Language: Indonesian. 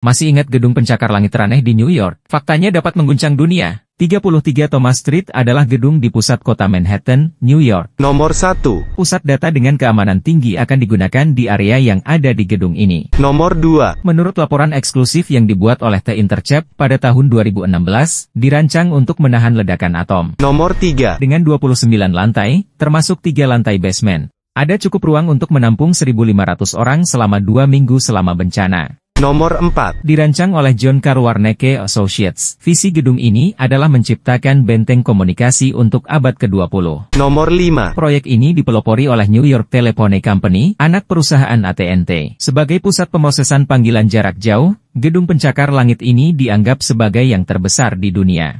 Masih ingat gedung pencakar langit teraneh di New York? Faktanya dapat mengguncang dunia. 33 Thomas Street adalah gedung di pusat kota Manhattan, New York. Nomor 1. Pusat data dengan keamanan tinggi akan digunakan di area yang ada di gedung ini. Nomor 2. Menurut laporan eksklusif yang dibuat oleh The Intercept pada tahun 2016, dirancang untuk menahan ledakan atom. Nomor 3. Dengan 29 lantai, termasuk 3 lantai basement. Ada cukup ruang untuk menampung 1.500 orang selama dua minggu selama bencana. Nomor 4. Dirancang oleh John Karwarneke Associates. Visi gedung ini adalah menciptakan benteng komunikasi untuk abad ke-20. Nomor 5. Proyek ini dipelopori oleh New York Telephone Company, anak perusahaan AT&T. Sebagai pusat pemrosesan panggilan jarak jauh, gedung pencakar langit ini dianggap sebagai yang terbesar di dunia.